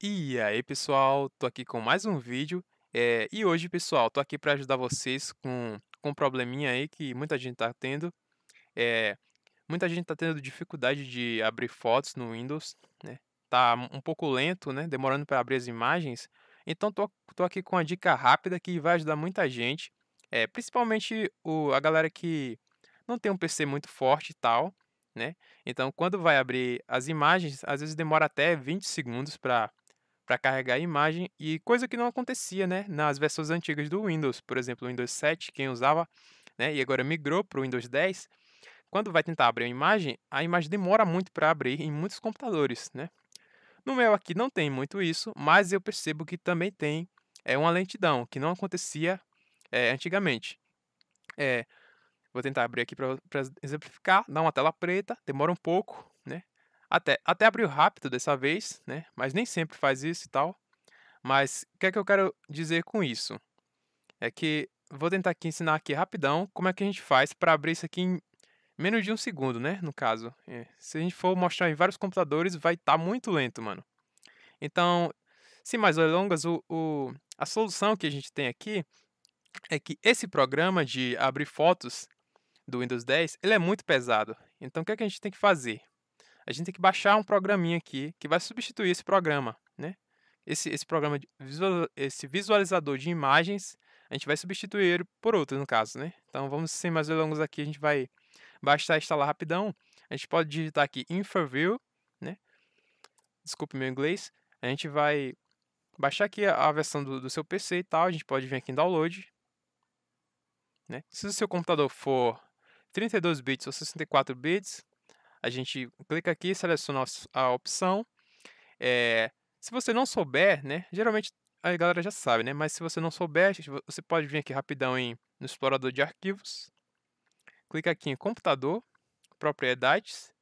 E aí, pessoal, tô aqui com mais um vídeo. É, e hoje, pessoal, tô aqui para ajudar vocês com, com um probleminha aí que muita gente tá tendo. É, muita gente tá tendo dificuldade de abrir fotos no Windows, né? Tá um pouco lento, né? Demorando para abrir as imagens. Então, tô, tô aqui com uma dica rápida que vai ajudar muita gente, é, principalmente o, a galera que não tem um PC muito forte e tal. Né? Então, quando vai abrir as imagens, às vezes demora até 20 segundos para para carregar a imagem e coisa que não acontecia, né, nas versões antigas do Windows, por exemplo, o Windows 7, quem usava, né, e agora migrou para o Windows 10, quando vai tentar abrir a imagem, a imagem demora muito para abrir em muitos computadores, né? No meu aqui não tem muito isso, mas eu percebo que também tem é uma lentidão que não acontecia é, antigamente. É, vou tentar abrir aqui para exemplificar, dá uma tela preta, demora um pouco, até, até abriu rápido dessa vez, né? Mas nem sempre faz isso e tal. Mas o que é que eu quero dizer com isso? É que vou tentar aqui ensinar aqui rapidão como é que a gente faz para abrir isso aqui em menos de um segundo, né? No caso, é. se a gente for mostrar em vários computadores, vai estar tá muito lento, mano. Então, sem mais delongas, o, o, a solução que a gente tem aqui é que esse programa de abrir fotos do Windows 10, ele é muito pesado. Então, o que, é que a gente tem que fazer? a gente tem que baixar um programinha aqui que vai substituir esse programa, né? Esse, esse programa, visual, esse visualizador de imagens, a gente vai substituir ele por outro, no caso, né? Então, vamos sem mais delongas aqui, a gente vai baixar instalar rapidão. A gente pode digitar aqui InfraView, né? Desculpe meu inglês. A gente vai baixar aqui a versão do, do seu PC e tal. A gente pode vir aqui em Download. Né? Se o seu computador for 32 bits ou 64 bits, a gente clica aqui, seleciona a opção. É, se você não souber, né, geralmente a galera já sabe, né, mas se você não souber, você pode vir aqui rapidão em, no explorador de arquivos, clica aqui em computador, propriedades,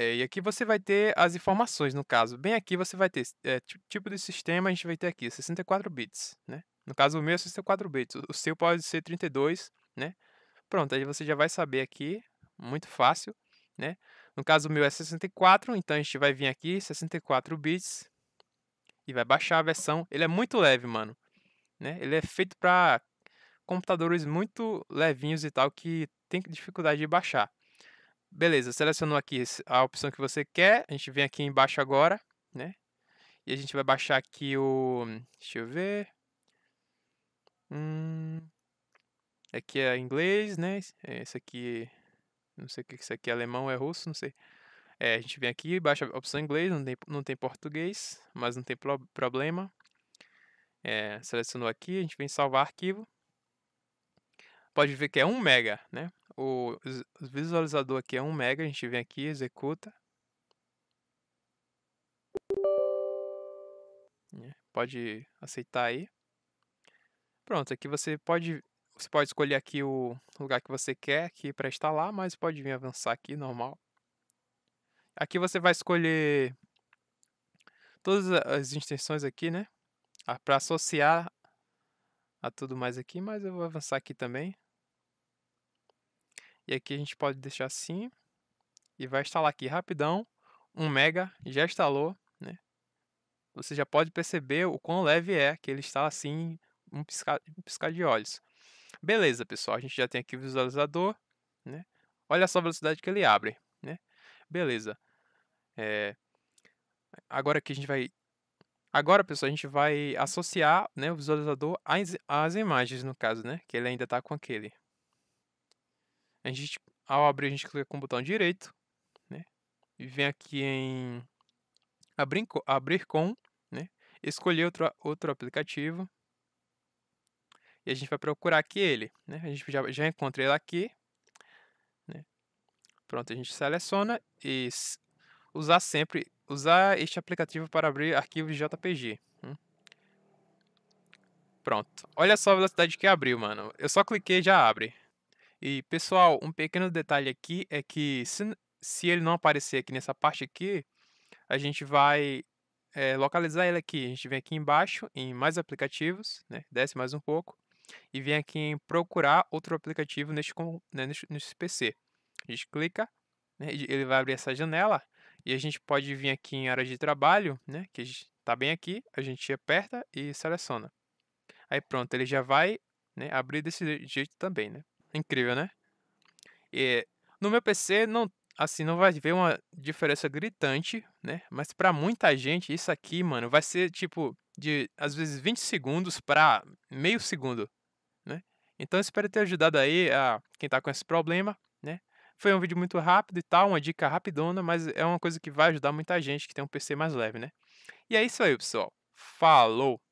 É, e aqui você vai ter as informações, no caso. Bem aqui você vai ter é, tipo de sistema, a gente vai ter aqui 64 bits, né? No caso o meu é 64 bits, o seu pode ser 32, né? Pronto, aí você já vai saber aqui, muito fácil, né? No caso, o meu é 64, então a gente vai vir aqui, 64 bits, e vai baixar a versão. Ele é muito leve, mano. Né? Ele é feito para computadores muito levinhos e tal, que tem dificuldade de baixar. Beleza, selecionou aqui a opção que você quer. A gente vem aqui embaixo agora, né? E a gente vai baixar aqui o... Deixa eu ver... Hum, Aqui é, é inglês, né? É, esse aqui. Não sei o que isso aqui é alemão, é russo, não sei. É, a gente vem aqui, baixa a opção inglês, não tem, não tem português, mas não tem pro, problema. É, selecionou aqui, a gente vem salvar arquivo. Pode ver que é 1 mega, né? O, o visualizador aqui é 1 mega, a gente vem aqui, executa. É, pode aceitar aí. Pronto, aqui você pode você pode escolher aqui o lugar que você quer aqui para instalar, mas pode vir avançar aqui, normal. Aqui você vai escolher todas as extensões aqui, né? Ah, para associar a tudo mais aqui, mas eu vou avançar aqui também. E aqui a gente pode deixar assim. E vai instalar aqui rapidão. 1 mega, já instalou, né? Você já pode perceber o quão leve é que ele está assim, um piscar, um piscar de olhos. Beleza, pessoal, a gente já tem aqui o visualizador, né? Olha só a velocidade que ele abre, né? Beleza. É... Agora que a gente vai... Agora, pessoal, a gente vai associar né, o visualizador às, às imagens, no caso, né? Que ele ainda está com aquele. A gente, ao abrir, a gente clica com o botão direito, né? E vem aqui em abrir, abrir com, né? Escolher outro, outro aplicativo, e a gente vai procurar aqui ele. Né? A gente já, já encontra ele aqui. Né? Pronto, a gente seleciona e usar sempre, usar este aplicativo para abrir arquivos JPG. Hum? Pronto, olha só a velocidade que abriu, mano. Eu só cliquei e já abre. E pessoal, um pequeno detalhe aqui é que se, se ele não aparecer aqui nessa parte aqui, a gente vai é, localizar ele aqui. A gente vem aqui embaixo em mais aplicativos, né? desce mais um pouco e vem aqui em procurar outro aplicativo neste, né, neste PC. A gente clica, né, ele vai abrir essa janela e a gente pode vir aqui em área de trabalho, né, que está bem aqui, a gente aperta e seleciona. Aí pronto, ele já vai né, abrir desse jeito também, né? Incrível, né? E, no meu PC não assim não vai ver uma diferença gritante, né? Mas para muita gente isso aqui, mano, vai ser tipo de às vezes 20 segundos para meio segundo. Então espero ter ajudado aí a quem está com esse problema, né? Foi um vídeo muito rápido e tal, uma dica rapidona, mas é uma coisa que vai ajudar muita gente que tem um PC mais leve, né? E é isso aí, pessoal. Falou!